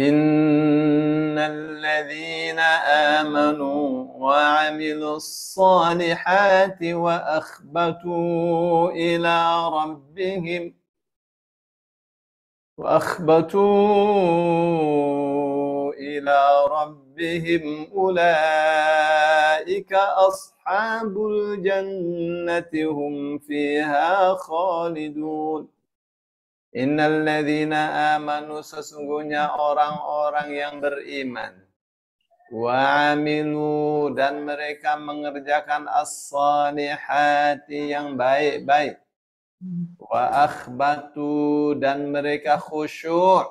إن الذين آمنوا وعملوا الصالحات وأخبتوا إلى ربهم وأخبتوا إلى ربهم أولئك أصحاب الجنة هم فيها خالدون ladhina amanu sesungguhnya orang-orang yang beriman wa aminu dan mereka mengerjakan as hati yang baik-baik wa akhbatu dan mereka khusyuk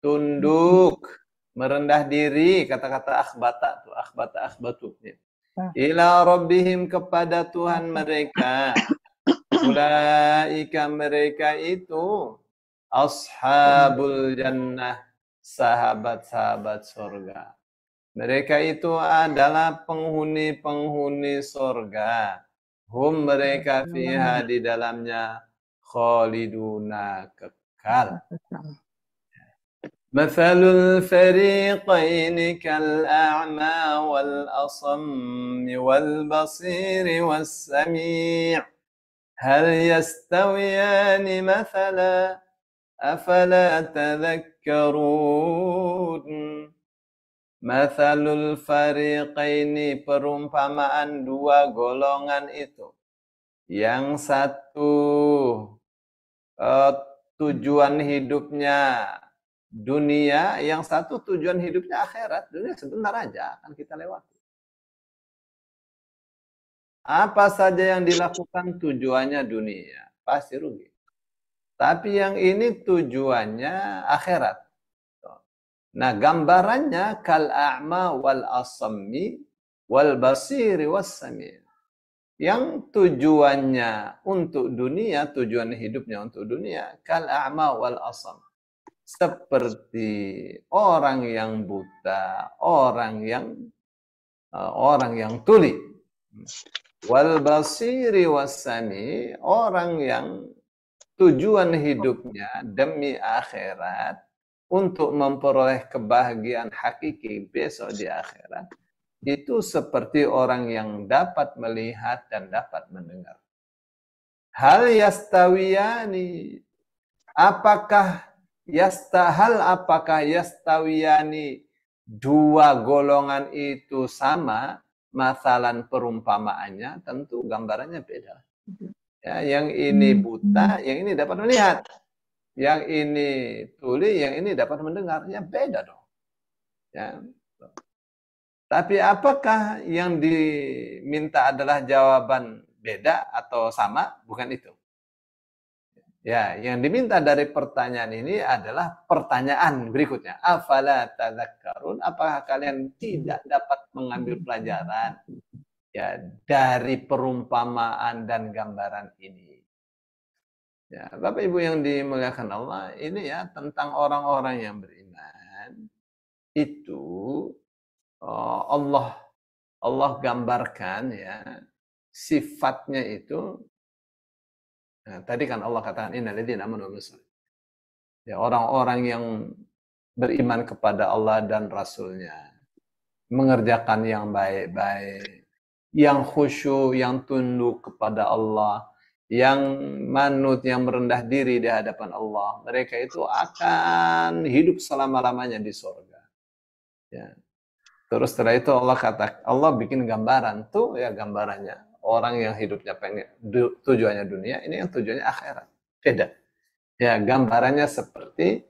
tunduk merendah diri kata-kata akhbata itu, akhbata akhbatu ya. ila rabbihim kepada Tuhan mereka ulaika mereka itu ashabul jannah, sahabat-sahabat surga. Mereka itu adalah penghuni-penghuni surga. Hum mereka fiha di dalamnya khaliduna kekal. wal asam wal Basir was Sami' Hal يستويان mathalan أفلا تذكرون مثل الفريقين perumpamaan dua golongan itu. Yang satu uh, tujuan hidupnya dunia, yang satu tujuan hidupnya akhirat. Dunia sebentar aja akan kita lewati. Apa saja yang dilakukan tujuannya dunia, pasti rugi. Tapi yang ini tujuannya akhirat. Nah, gambarannya kal a'ma wal asammi wal basiri was sami. Yang tujuannya untuk dunia, tujuan hidupnya untuk dunia, kal a'ma wal asam. Seperti orang yang buta, orang yang eh, orang yang tuli. Wal basiri was sami, orang yang tujuan hidupnya demi akhirat untuk memperoleh kebahagiaan hakiki besok di akhirat itu seperti orang yang dapat melihat dan dapat mendengar. Hal yastawiyani. Apakah yastahal apakah yastawiyani dua golongan itu sama? Masalan perumpamaannya tentu gambarannya beda. Mm-hmm. Ya, yang ini hmm. buta, yang ini dapat melihat. Yang ini tuli, yang ini dapat mendengarnya beda dong. Ya. Tapi apakah yang diminta adalah jawaban beda atau sama? Bukan itu. Ya, yang diminta dari pertanyaan ini adalah pertanyaan berikutnya. Afala tazakkarun? apakah kalian tidak dapat mengambil pelajaran? ya dari perumpamaan dan gambaran ini. Ya, Bapak Ibu yang dimuliakan Allah, ini ya tentang orang-orang yang beriman itu oh, Allah Allah gambarkan ya sifatnya itu nah, tadi kan Allah katakan ini, nanti amanu ya orang-orang yang beriman kepada Allah dan Rasulnya mengerjakan yang baik-baik yang khusyuk, yang tunduk kepada Allah, yang manut, yang merendah diri di hadapan Allah. Mereka itu akan hidup selama-lamanya di surga. Ya. Terus setelah itu Allah kata, Allah bikin gambaran tuh ya gambarannya. Orang yang hidupnya pengen du, tujuannya dunia, ini yang tujuannya akhirat. Beda. Ya, gambarannya seperti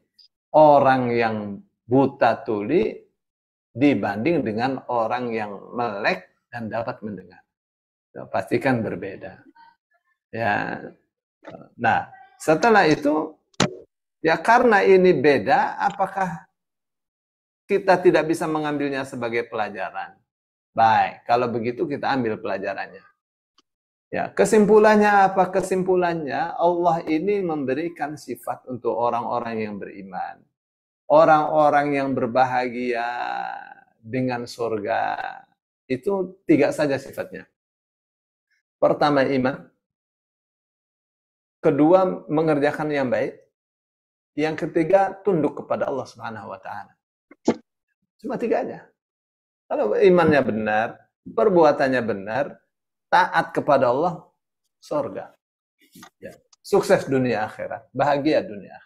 orang yang buta tuli dibanding dengan orang yang melek dan dapat mendengar. Ya, Pastikan berbeda. Ya. Nah, setelah itu ya karena ini beda, apakah kita tidak bisa mengambilnya sebagai pelajaran? Baik, kalau begitu kita ambil pelajarannya. Ya, kesimpulannya apa? Kesimpulannya Allah ini memberikan sifat untuk orang-orang yang beriman. Orang-orang yang berbahagia dengan surga itu tiga saja sifatnya. Pertama iman, kedua mengerjakan yang baik, yang ketiga tunduk kepada Allah Subhanahu wa taala. Cuma tiga aja. Kalau imannya benar, perbuatannya benar, taat kepada Allah, surga Ya. Sukses dunia akhirat, bahagia dunia akhirat.